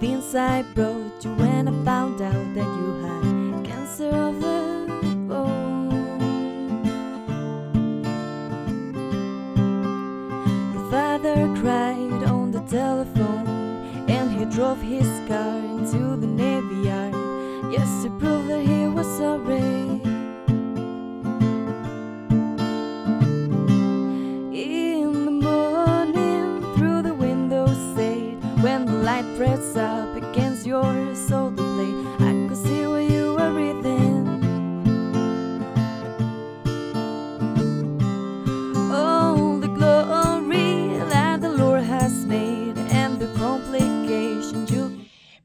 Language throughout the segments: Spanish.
things I brought you when I found out that you had cancer of the bone. Your father cried on the telephone and he drove his car into the Navy Yard. Yes, to prove that he was sorry.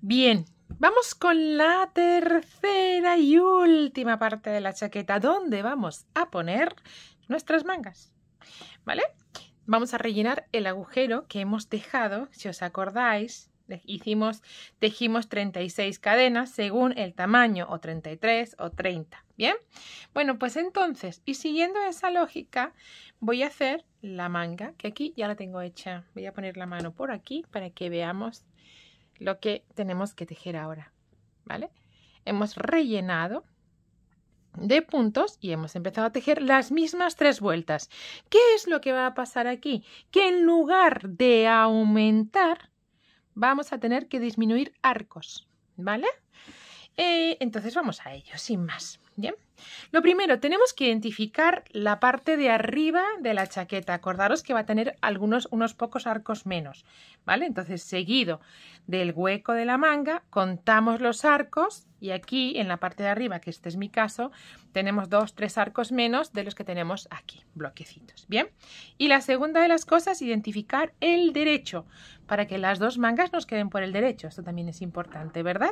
Bien. Vamos con la tercera y última parte de la chaqueta, donde vamos a poner nuestras mangas. ¿Vale? Vamos a rellenar el agujero que hemos dejado, si os acordáis, Hicimos, tejimos 36 cadenas según el tamaño, o 33 o 30. Bien, bueno, pues entonces, y siguiendo esa lógica, voy a hacer la manga, que aquí ya la tengo hecha. Voy a poner la mano por aquí para que veamos lo que tenemos que tejer ahora, ¿vale? Hemos rellenado de puntos y hemos empezado a tejer las mismas tres vueltas. ¿Qué es lo que va a pasar aquí? Que en lugar de aumentar, vamos a tener que disminuir arcos, ¿vale? Eh, entonces vamos a ello, sin más. Bien. Lo primero, tenemos que identificar la parte de arriba de la chaqueta. Acordaros que va a tener algunos, unos pocos arcos menos, ¿vale? Entonces, seguido del hueco de la manga, contamos los arcos y aquí, en la parte de arriba, que este es mi caso, tenemos dos, tres arcos menos de los que tenemos aquí, bloquecitos, ¿bien? Y la segunda de las cosas, identificar el derecho, para que las dos mangas nos queden por el derecho. Esto también es importante, ¿verdad?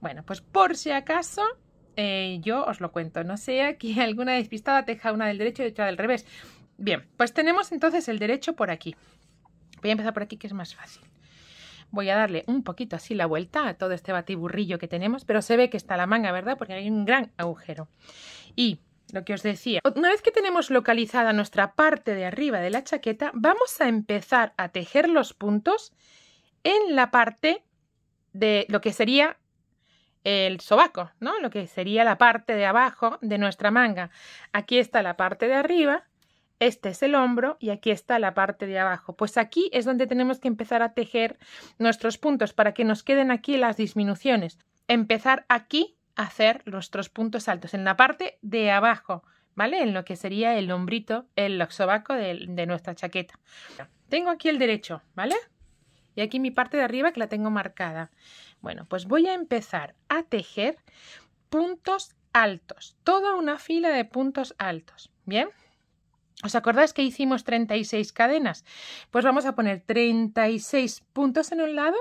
Bueno, pues por si acaso eh, yo os lo cuento. No sea que alguna despistada teja una del derecho y otra del revés. Bien, pues tenemos entonces el derecho por aquí. Voy a empezar por aquí que es más fácil. Voy a darle un poquito así la vuelta a todo este batiburrillo que tenemos, pero se ve que está la manga, ¿verdad? Porque hay un gran agujero. Y lo que os decía, una vez que tenemos localizada nuestra parte de arriba de la chaqueta, vamos a empezar a tejer los puntos en la parte de lo que sería el sobaco, ¿no? Lo que sería la parte de abajo de nuestra manga. Aquí está la parte de arriba, este es el hombro y aquí está la parte de abajo. Pues aquí es donde tenemos que empezar a tejer nuestros puntos para que nos queden aquí las disminuciones. Empezar aquí a hacer nuestros puntos altos en la parte de abajo, ¿vale? En lo que sería el hombrito, el sobaco de, de nuestra chaqueta. Tengo aquí el derecho, ¿vale? Y aquí mi parte de arriba que la tengo marcada. Bueno, pues voy a empezar a tejer puntos altos, toda una fila de puntos altos, ¿bien? ¿Os acordáis que hicimos 36 cadenas? Pues vamos a poner 36 puntos en un lado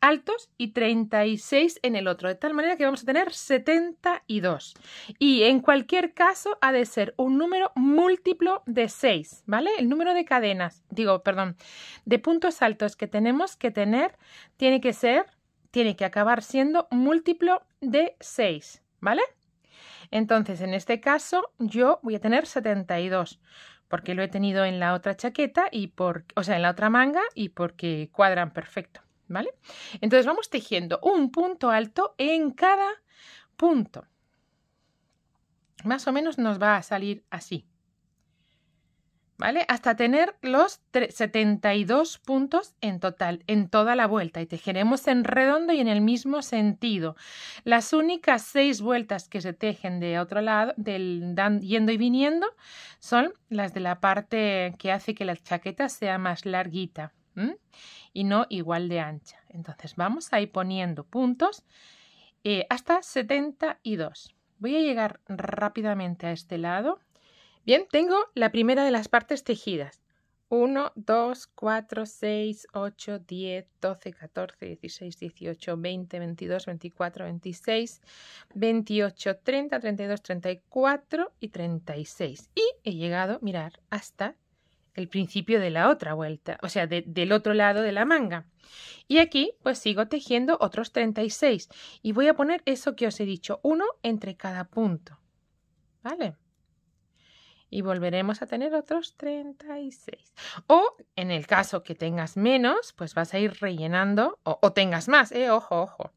altos y 36 en el otro, de tal manera que vamos a tener 72. Y en cualquier caso ha de ser un número múltiplo de 6, ¿vale? El número de cadenas, digo, perdón, de puntos altos que tenemos que tener tiene que ser tiene que acabar siendo múltiplo de 6, ¿vale? Entonces, en este caso, yo voy a tener 72, porque lo he tenido en la otra chaqueta y por, o sea, en la otra manga y porque cuadran perfecto, ¿vale? Entonces, vamos tejiendo un punto alto en cada punto. Más o menos nos va a salir así. Hasta tener los 72 puntos en total, en toda la vuelta, y tejeremos en redondo y en el mismo sentido. Las únicas seis vueltas que se tejen de otro lado, yendo y viniendo, son las de la parte que hace que la chaqueta sea más larguita y no igual de ancha. Entonces vamos a ir poniendo puntos eh, hasta 72. Voy a llegar rápidamente a este lado Bien, tengo la primera de las partes tejidas. 1, 2, 4, 6, 8, 10, 12, 14, 16, 18, 20, 22, 24, 26, 28, 30, 32, 34 y 36. Y he llegado, mirar, hasta el principio de la otra vuelta, o sea, del otro lado de la manga. Y aquí pues sigo tejiendo otros 36 y voy a poner eso que os he dicho, uno entre cada punto. ¿Vale? y volveremos a tener otros 36. O en el caso que tengas menos, pues vas a ir rellenando o, tengas más, eh, ojo, ojo,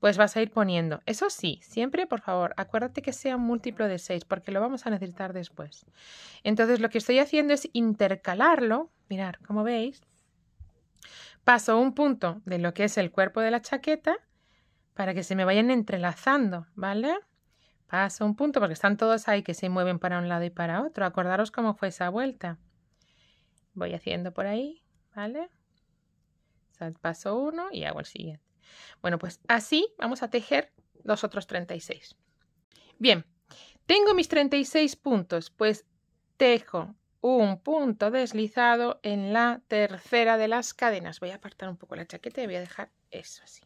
pues vas a ir poniendo. Eso sí, siempre, por favor, acuérdate que sea un múltiplo de 6 porque lo vamos a necesitar después. Entonces lo que estoy haciendo es intercalarlo, mirar, como veis, paso un punto de lo que es el cuerpo de la chaqueta para que se me vayan entrelazando, ¿vale? Paso un punto porque están todos ahí que se mueven para un lado y para otro. Acordaros cómo fue esa vuelta. Voy haciendo por ahí, ¿vale? paso uno y hago el siguiente. Bueno, pues así vamos a tejer los otros 36. Bien, tengo mis 36 puntos, pues tejo un punto deslizado en la tercera de las cadenas. Voy a apartar un poco la chaqueta y voy a dejar eso así.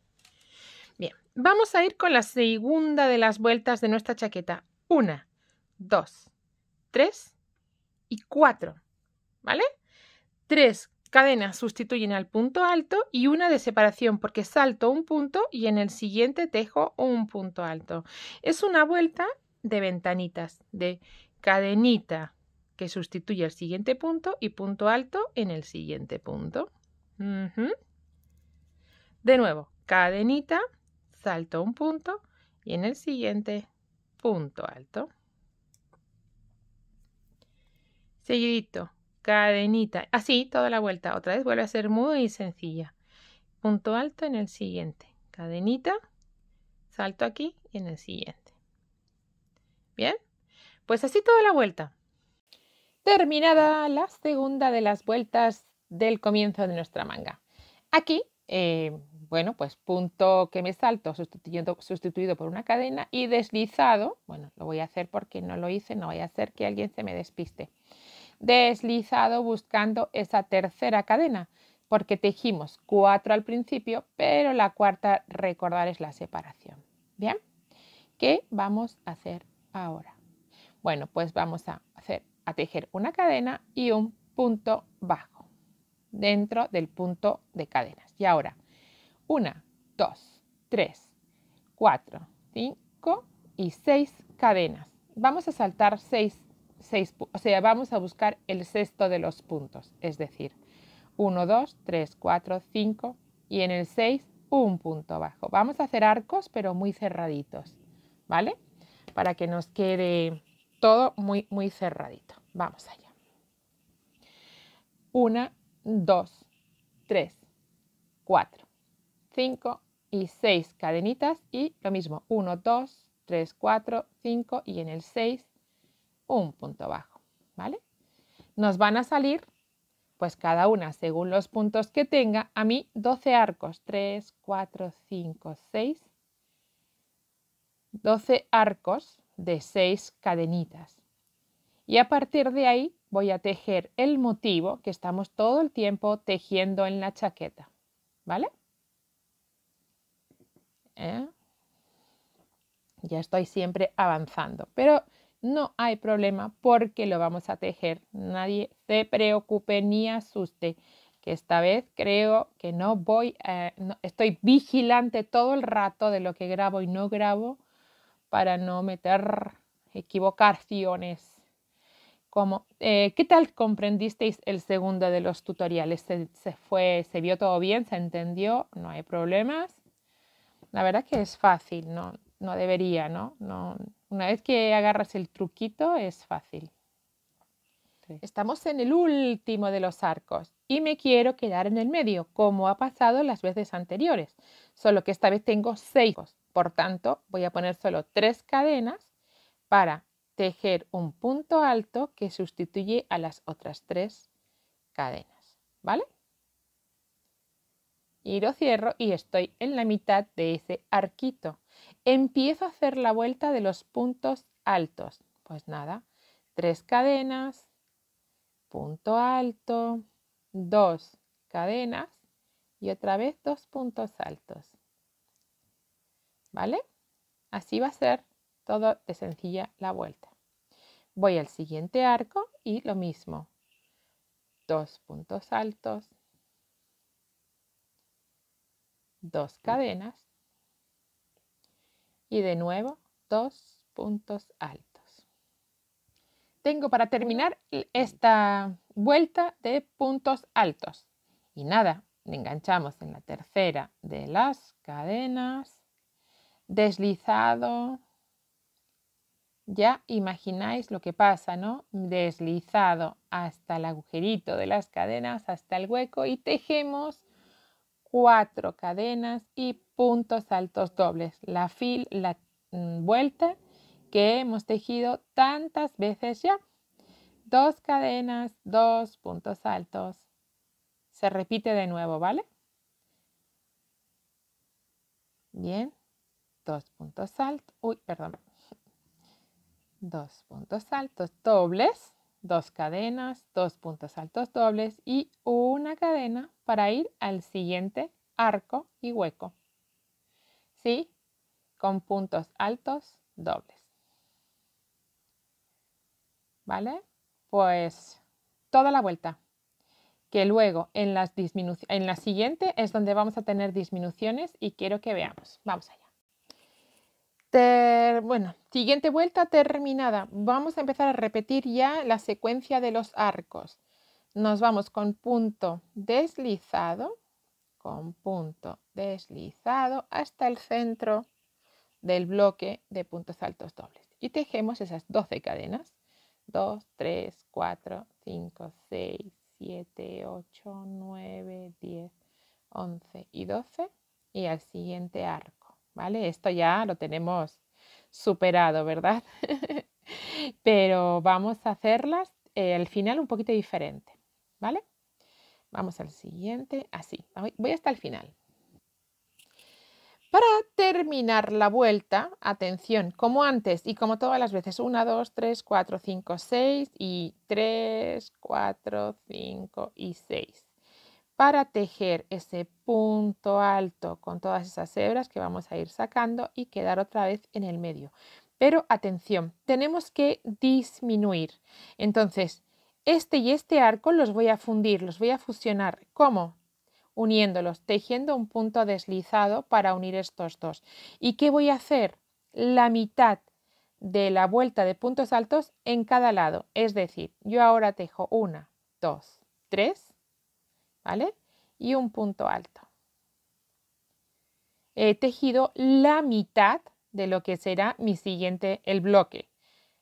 Vamos a ir con la segunda de las vueltas de nuestra chaqueta. Una, dos, tres y cuatro. ¿Vale? Tres cadenas sustituyen al punto alto y una de separación porque salto un punto y en el siguiente tejo un punto alto. Es una vuelta de ventanitas, de cadenita que sustituye al siguiente punto y punto alto en el siguiente punto. De nuevo, cadenita, salto un punto y en el siguiente punto alto. Seguidito, cadenita, así toda la vuelta, otra vez vuelve a ser muy sencilla. Punto alto en el siguiente, cadenita, salto aquí y en el siguiente. Bien, pues así toda la vuelta. Terminada la segunda de las vueltas del comienzo de nuestra manga. Aquí eh, bueno, pues punto que me salto sustituido por una cadena y deslizado, bueno, lo voy a hacer porque no lo hice, no voy a hacer que alguien se me despiste, deslizado buscando esa tercera cadena, porque tejimos cuatro al principio, pero la cuarta, recordar, es la separación. ¿Bien? ¿Qué vamos a hacer ahora? Bueno, pues vamos a hacer a tejer una cadena y un punto bajo dentro del punto de cadenas. Y ahora, 1, 2, 3, 4, 5 y seis cadenas. Vamos a saltar seis, seis, o sea, vamos a buscar el sexto de los puntos, es decir, 1, 2, 3, 4, 5 y en el 6 un punto bajo. Vamos a hacer arcos pero muy cerraditos, ¿vale? Para que nos quede todo muy, muy cerradito. Vamos allá. 1, 2, 3, 4. 5 y 6 cadenitas y lo mismo 1, 2, 3, 4, 5 y en el 6 un punto bajo, ¿vale? Nos van a salir, pues cada una según los puntos que tenga, a mí 12 arcos, 3, 4, 5, 6, 12 arcos de 6 cadenitas. Y a partir de ahí voy a tejer el motivo que estamos todo el tiempo tejiendo en la chaqueta, ¿vale? ¿eh? Ya estoy siempre avanzando, pero no hay problema porque lo vamos a tejer. Nadie se preocupe ni asuste, que esta vez creo que no voy, a, eh, estoy vigilante todo el rato de lo que grabo y no grabo para no meter equivocaciones. Como, eh, ¿Qué tal comprendisteis el segundo de los tutoriales? se, fue, ¿Se vio todo bien? ¿Se entendió? No hay problemas la verdad que es fácil, no, no debería, ¿no? ¿no? Una vez que agarras el truquito es fácil. Estamos en el último de los arcos y me quiero quedar en el medio, como ha pasado las veces anteriores, solo que esta vez tengo seis. Por tanto, voy a poner solo tres cadenas para tejer un punto alto que sustituye a las otras tres cadenas, ¿vale? y lo cierro y estoy en la mitad de ese arquito. Empiezo a hacer la vuelta de los puntos altos. Pues nada, tres cadenas, punto alto, dos cadenas y otra vez dos puntos altos. ¿Vale? Así va a ser todo de sencilla la vuelta. Voy al siguiente arco y lo mismo. Dos puntos altos, dos cadenas y de nuevo dos puntos altos. Tengo para terminar esta vuelta de puntos altos. Y nada, enganchamos en la tercera de las cadenas, deslizado. Ya imagináis lo que pasa, ¿no? Deslizado hasta el agujerito de las cadenas, hasta el hueco y tejemos cuatro cadenas y puntos altos dobles. La, fil, la mm, vuelta que hemos tejido tantas veces ya. Dos cadenas, dos puntos altos. Se repite de nuevo, ¿vale? Bien. Dos puntos altos. Uy, perdón. Dos puntos altos dobles dos cadenas, dos puntos altos dobles y una cadena para ir al siguiente arco y hueco. ¿Sí? Con puntos altos dobles. ¿Vale? Pues toda la vuelta. Que luego en las, en la siguiente es donde vamos a tener disminuciones y quiero que veamos. Vamos allá bueno, siguiente vuelta terminada. Vamos a empezar a repetir ya la secuencia de los arcos. Nos vamos con punto deslizado, con punto deslizado hasta el centro del bloque de puntos altos dobles. Y tejemos esas 12 cadenas. 2, 3, 4, 5, 6, 7, 8, 9, 10, 11 y 12. Y al siguiente arco. Esto ya lo tenemos superado, ¿verdad? Pero vamos a hacerlas eh, al final un poquito diferente, ¿vale? Vamos al siguiente, así, voy hasta el final. Para terminar la vuelta, atención, como antes y como todas las veces, 1, 2, 3, 4, 5, 6 y 3, 4, 5 y 6 para tejer ese punto alto con todas esas hebras que vamos a ir sacando y quedar otra vez en el medio. Pero atención, tenemos que disminuir. Entonces, este y este arco los voy a fundir, los voy a fusionar. ¿Cómo? Uniéndolos, tejiendo un punto deslizado para unir estos dos. ¿Y qué voy a hacer? La mitad de la vuelta de puntos altos en cada lado. Es decir, yo ahora tejo una, dos, tres ¿vale? Y un punto alto. He tejido la mitad de lo que será mi siguiente, el bloque.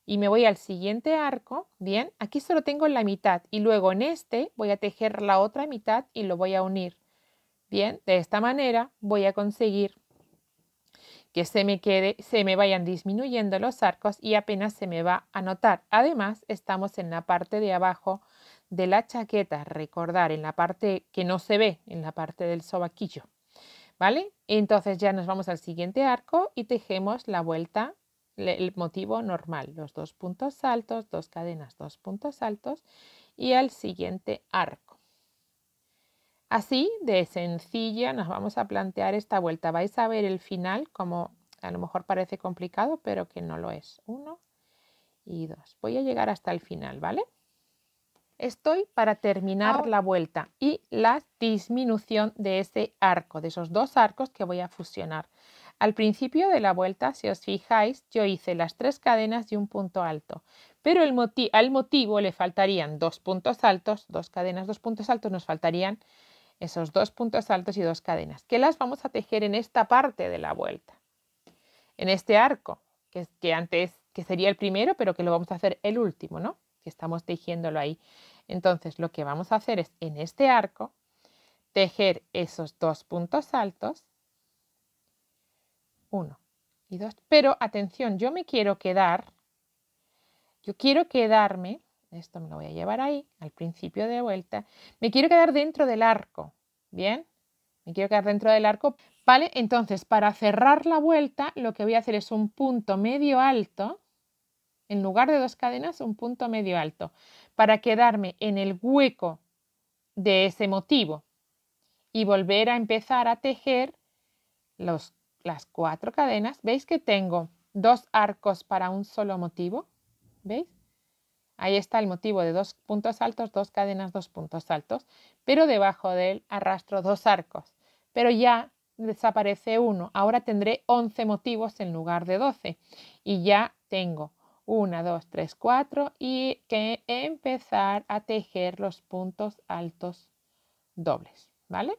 Y me voy al siguiente arco, bien, aquí solo tengo la mitad y luego en este voy a tejer la otra mitad y lo voy a unir. Bien, de esta manera voy a conseguir que se me quede, se me vayan disminuyendo los arcos y apenas se me va a notar. Además, estamos en la parte de abajo de la chaqueta, recordar en la parte que no se ve, en la parte del sobaquillo. ¿Vale? Entonces ya nos vamos al siguiente arco y tejemos la vuelta, el motivo normal, los dos puntos altos, dos cadenas, dos puntos altos y al siguiente arco. Así de sencilla nos vamos a plantear esta vuelta. Vais a ver el final como a lo mejor parece complicado, pero que no lo es. Uno y dos. Voy a llegar hasta el final, ¿vale? estoy para terminar ah. la vuelta y la disminución de ese arco, de esos dos arcos que voy a fusionar. Al principio de la vuelta, si os fijáis, yo hice las tres cadenas y un punto alto, pero al motivo le faltarían dos puntos altos, dos cadenas, dos puntos altos, nos faltarían esos dos puntos altos y dos cadenas, que las vamos a tejer en esta parte de la vuelta, en este arco, que, que antes que sería el primero, pero que lo vamos a hacer el último, ¿no? Que estamos tejiéndolo ahí. Entonces lo que vamos a hacer es en este arco tejer esos dos puntos altos, uno y dos, pero atención, yo me quiero quedar, yo quiero quedarme, esto me lo voy a llevar ahí, al principio de vuelta, me quiero quedar dentro del arco, ¿bien? Me quiero quedar dentro del arco, ¿vale? Entonces, para cerrar la vuelta, lo que voy a hacer es un punto medio alto, en lugar de dos cadenas, un punto medio alto para quedarme en el hueco de ese motivo y volver a empezar a tejer las cuatro cadenas. ¿Veis que tengo dos arcos para un solo motivo? ¿Veis? Ahí está el motivo de dos puntos altos, dos cadenas, dos puntos altos, pero debajo de él arrastro dos arcos. Pero ya desaparece uno. Ahora tendré 11 motivos en lugar de 12 y ya tengo 1, 2, 3, 4 y que empezar a tejer los puntos altos dobles, ¿vale?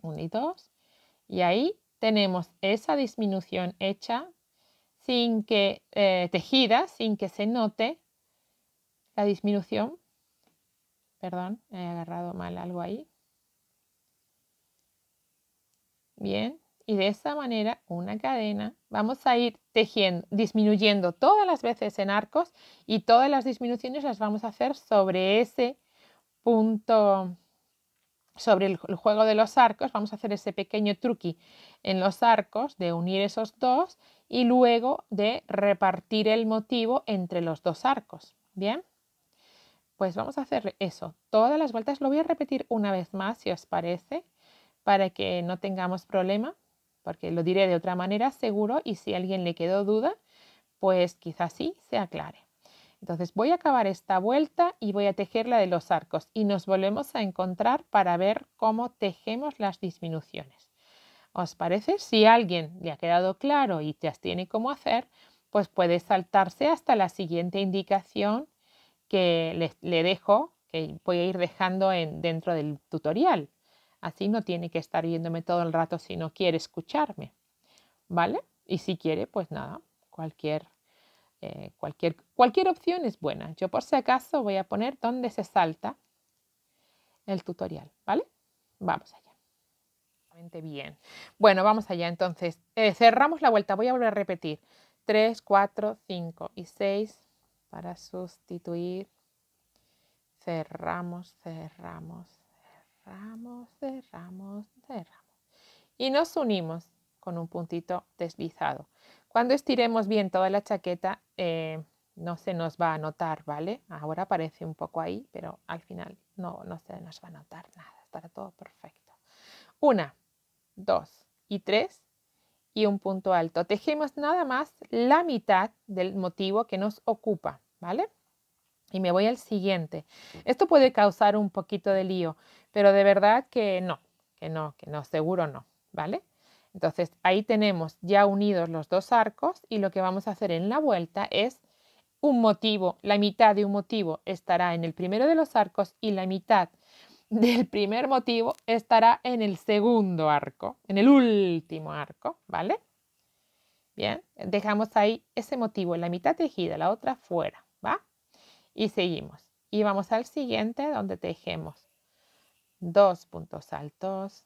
1 y 2. Y ahí tenemos esa disminución hecha sin que eh, tejida, sin que se note la disminución. Perdón, he agarrado mal algo ahí. Bien, y de esa manera, una cadena, vamos a ir tejiendo, disminuyendo todas las veces en arcos y todas las disminuciones las vamos a hacer sobre ese punto, sobre el, juego de los arcos. Vamos a hacer ese pequeño truqui en los arcos de unir esos dos y luego de repartir el motivo entre los dos arcos. Bien, pues vamos a hacer eso. Todas las vueltas lo voy a repetir una vez más, si os parece, para que no tengamos problema porque lo diré de otra manera seguro y si a alguien le quedó duda, pues quizás sí se aclare. Entonces voy a acabar esta vuelta y voy a tejer la de los arcos y nos volvemos a encontrar para ver cómo tejemos las disminuciones. ¿Os parece? Si a alguien le ha quedado claro y ya tiene cómo hacer, pues puede saltarse hasta la siguiente indicación que le, dejo, que voy a ir dejando dentro del tutorial. Así no tiene que estar viéndome todo el rato si no quiere escucharme. ¿Vale? Y si quiere, pues nada, cualquier, eh, cualquier, cualquier opción es buena. Yo por si acaso voy a poner dónde se salta el tutorial. ¿Vale? Vamos allá bien. Bueno, vamos allá entonces. Eh, cerramos la vuelta. Voy a volver a repetir. 3, 4, 5 y 6 para sustituir. Cerramos, cerramos, cerramos, cerramos, cerramos. Y nos unimos con un puntito deslizado. Cuando estiremos bien toda la chaqueta, eh, no se nos va a notar, ¿vale? Ahora parece un poco ahí, pero al final no, no se nos va a notar nada, estará todo perfecto. Una, dos y tres y un punto alto. Tejemos nada más la mitad del motivo que nos ocupa, ¿vale? Y me voy al siguiente. Esto puede causar un poquito de lío pero de verdad que no, que no, que no, seguro no, ¿vale? Entonces ahí tenemos ya unidos los dos arcos y lo que vamos a hacer en la vuelta es un motivo, la mitad de un motivo estará en el primero de los arcos y la mitad del primer motivo estará en el segundo arco, en el último arco, ¿vale? Bien, dejamos ahí ese motivo, la mitad tejida, la otra fuera, ¿va? Y seguimos. Y vamos al siguiente donde tejemos dos puntos altos,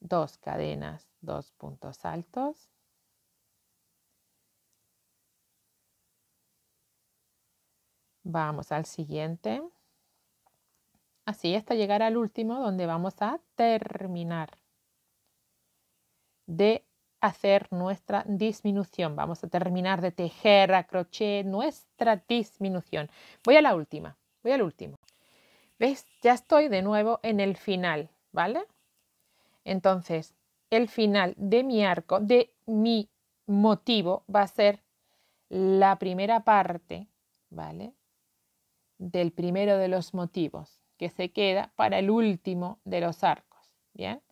dos cadenas, dos puntos altos, Vamos al siguiente. Así hasta llegar al último donde vamos a terminar de hacer nuestra disminución. Vamos a terminar de tejer a crochet nuestra disminución. Voy a la última, voy al último. Ya estoy de nuevo en el final, ¿vale? Entonces, el final de mi arco, de mi motivo, va a ser la primera parte, ¿vale? Del primero de los motivos, que se queda para el último de los arcos, ¿bien?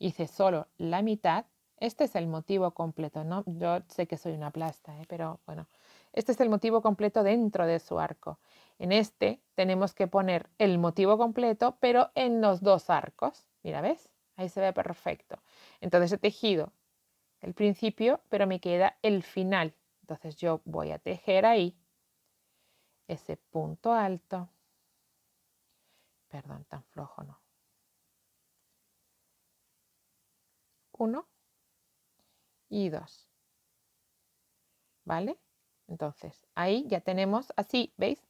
Hice solo la mitad este es el motivo completo, ¿no? Yo sé que soy una plasta, ¿eh? pero bueno, este es el motivo completo dentro de su arco. En este tenemos que poner el motivo completo, pero en los dos arcos. Mira, ¿ves? Ahí se ve perfecto. Entonces he tejido el principio, pero me queda el final. Entonces yo voy a tejer ahí ese punto alto. Perdón, tan flojo no. Uno y dos ¿Vale? Entonces, ahí ya tenemos así, ¿veis?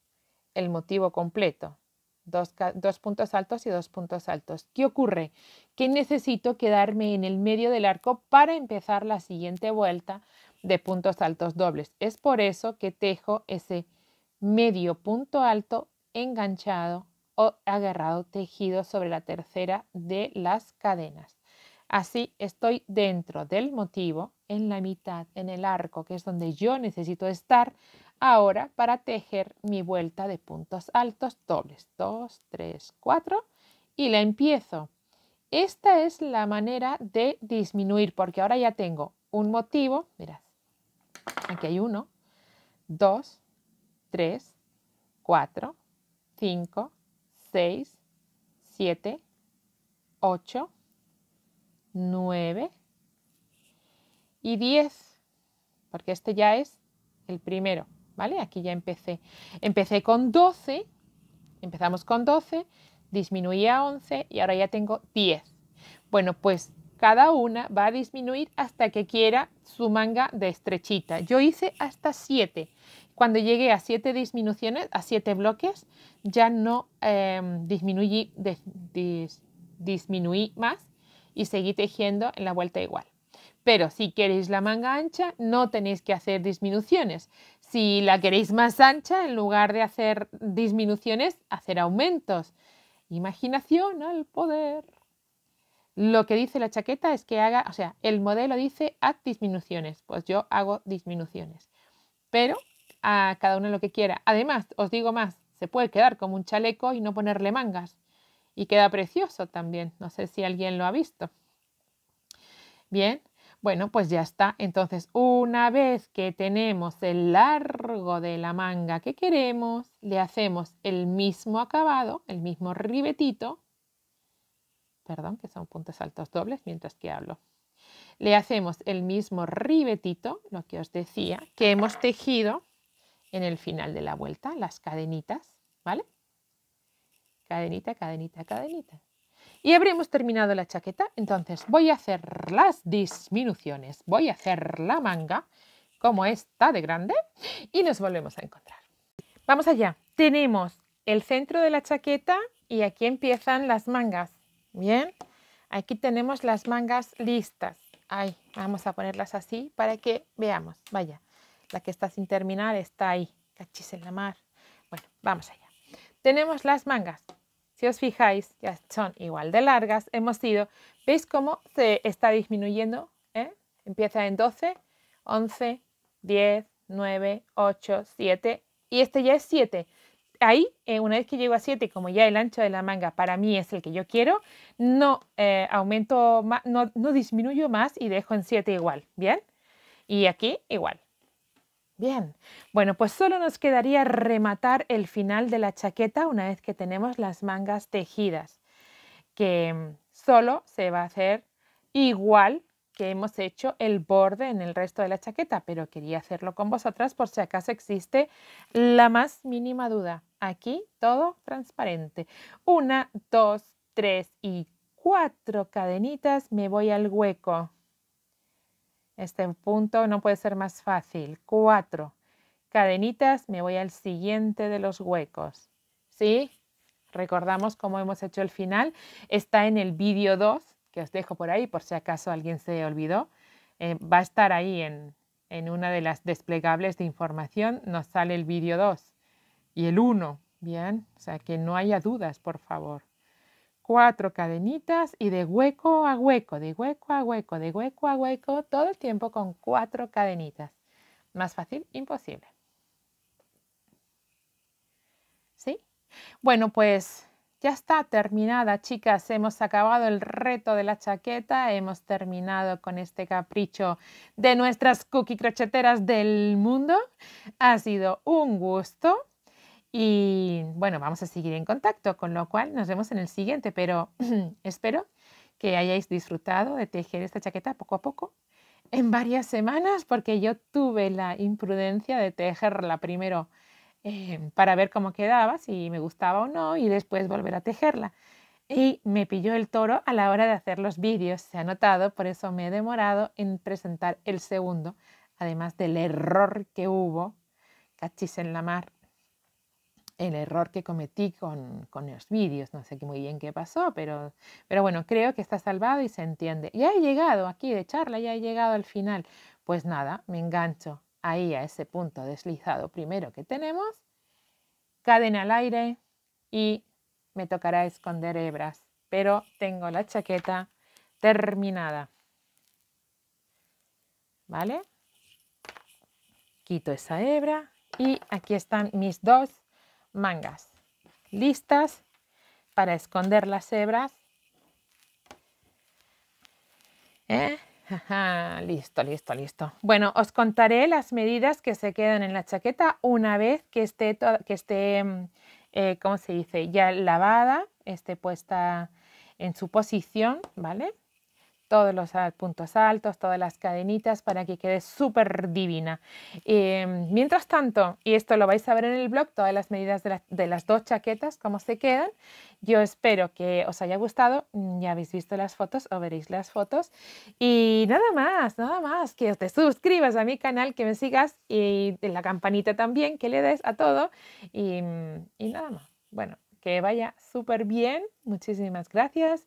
El motivo completo. Dos, dos, puntos altos y dos puntos altos. ¿Qué ocurre? Que necesito quedarme en el medio del arco para empezar la siguiente vuelta de puntos altos dobles. Es por eso que tejo ese medio punto alto enganchado o agarrado tejido sobre la tercera de las cadenas. Así estoy dentro del motivo, en la mitad, en el arco, que es donde yo necesito estar ahora para tejer mi vuelta de puntos altos, dobles, 2, 3, 4, y la empiezo. Esta es la manera de disminuir, porque ahora ya tengo un motivo, mirad, aquí hay uno, 2, 3, 4, 5, 6, 7, 8, 9 y 10, porque este ya es el primero, ¿vale? Aquí ya empecé. Empecé con 12, empezamos con 12, disminuí a 11 y ahora ya tengo 10. Bueno, pues cada una va a disminuir hasta que quiera su manga de estrechita. Yo hice hasta 7. Cuando llegué a 7 disminuciones, a 7 bloques, ya no eh, disminuí más y seguí tejiendo en la vuelta igual. Pero si queréis la manga ancha, no tenéis que hacer disminuciones. Si la queréis más ancha, en lugar de hacer disminuciones, hacer aumentos. Imaginación al poder. Lo que dice la chaqueta es que haga, o sea, el modelo dice haz disminuciones, pues yo hago disminuciones. Pero a cada uno lo que quiera. Además, os digo más, se puede quedar como un chaleco y no ponerle mangas y queda precioso también. No sé si alguien lo ha visto. Bien, bueno, pues ya está. Entonces, una vez que tenemos el largo de la manga que queremos, le hacemos el mismo acabado, el mismo ribetito. Perdón, que son puntos altos dobles mientras que hablo. Le hacemos el mismo ribetito, lo que os decía, que hemos tejido en el final de la vuelta, las cadenitas, ¿vale? Cadenita, cadenita, cadenita. Y habremos terminado la chaqueta, entonces voy a hacer las disminuciones, voy a hacer la manga como esta de grande y nos volvemos a encontrar. Vamos allá, tenemos el centro de la chaqueta y aquí empiezan las mangas, ¿bien? Aquí tenemos las mangas listas. Ahí, vamos a ponerlas así para que veamos, vaya, la que está sin terminar está ahí, cachis en la mar. Bueno, vamos allá. Tenemos las mangas, si os fijáis, ya son igual de largas. Hemos ido, ¿veis cómo se está disminuyendo? Eh? Empieza en 12, 11, 10, 9, 8, 7 y este ya es 7. Ahí, eh, una vez que llego a 7, como ya el ancho de la manga para mí es el que yo quiero, no eh, aumento, más, no, no disminuyo más y dejo en 7 igual, ¿bien? Y aquí igual. Bien, bueno, pues solo nos quedaría rematar el final de la chaqueta una vez que tenemos las mangas tejidas, que mm, solo se va a hacer igual que hemos hecho el borde en el resto de la chaqueta, pero quería hacerlo con vosotras por si acaso existe la más mínima duda. Aquí todo transparente. Una, dos, tres y cuatro cadenitas, me voy al hueco. Este punto no puede ser más fácil. Cuatro Cadenitas, me voy al siguiente de los huecos. ¿Sí? Recordamos cómo hemos hecho el final. Está en el vídeo 2, que os dejo por ahí por si acaso alguien se olvidó. Eh, va a estar ahí en, en una de las desplegables de información. Nos sale el vídeo 2 y el 1. Bien, o sea que no haya dudas, por favor cuatro cadenitas y de hueco a hueco, de hueco a hueco, de hueco a hueco, todo el tiempo con cuatro cadenitas. Más fácil, imposible. ¿Sí? Bueno, pues ya está terminada, chicas. Hemos acabado el reto de la chaqueta. Hemos terminado con este capricho de nuestras cookie crocheteras del mundo. Ha sido un gusto. Y bueno, vamos a seguir en contacto, con lo cual nos vemos en el siguiente, pero espero que hayáis disfrutado de tejer esta chaqueta poco a poco en varias semanas, porque yo tuve la imprudencia de tejerla primero eh, para ver cómo quedaba, si me gustaba o no, y después volver a tejerla. Y me pilló el toro a la hora de hacer los vídeos, se ha notado, por eso me he demorado en presentar el segundo, además del error que hubo, cachis en la mar, el error que cometí con, los vídeos. No sé muy bien qué pasó, pero, pero bueno, creo que está salvado y se entiende. Ya he llegado aquí de charla, ya he llegado al final. Pues nada, me engancho ahí a ese punto deslizado primero que tenemos, cadena al aire y me tocará esconder hebras, pero tengo la chaqueta terminada. ¿Vale? Quito esa hebra y aquí están mis dos mangas listas para esconder las hebras. ¿Eh? listo, listo, listo. Bueno, os contaré las medidas que se quedan en la chaqueta una vez que esté, que esté mm, eh, ¿cómo se dice? Ya lavada, esté puesta en su posición, ¿vale? todos los puntos altos, todas las cadenitas para que quede súper divina. Em, mientras tanto, y esto lo vais a ver en el blog, todas las medidas de, las dos chaquetas, cómo se quedan. Yo espero que os haya gustado, mm, ya habéis visto las fotos o veréis las fotos. Y nada más, nada más, que te suscribas a mi canal, que me sigas y de la campanita también, que le des a todo. Y, mm, y nada más. Bueno, que vaya súper bien. Muchísimas gracias.